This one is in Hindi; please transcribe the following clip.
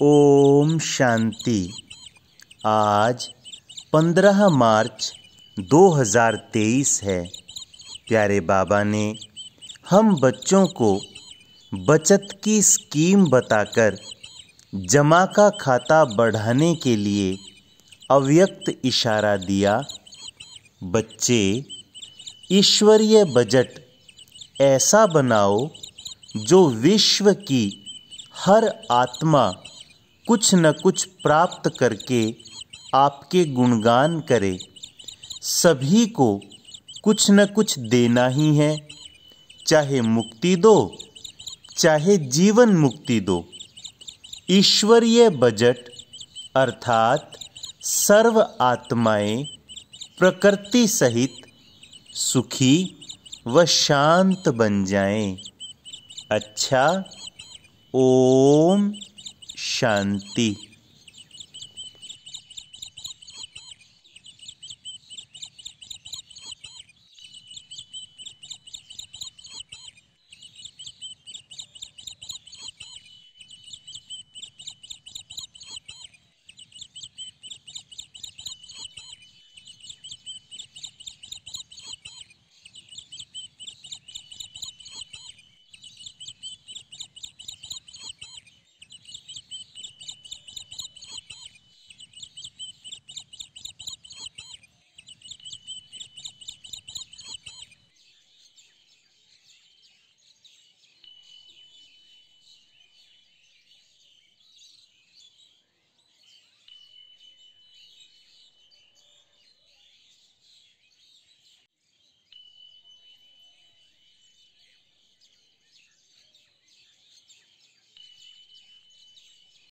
ओम शांति आज 15 मार्च 2023 है प्यारे बाबा ने हम बच्चों को बचत की स्कीम बताकर जमा का खाता बढ़ाने के लिए अव्यक्त इशारा दिया बच्चे ईश्वरीय बजट ऐसा बनाओ जो विश्व की हर आत्मा कुछ न कुछ प्राप्त करके आपके गुणगान करे सभी को कुछ न कुछ देना ही है चाहे मुक्ति दो चाहे जीवन मुक्ति दो ईश्वरीय बजट अर्थात सर्व आत्माएं प्रकृति सहित सुखी व शांत बन जाएं। अच्छा ओम शांति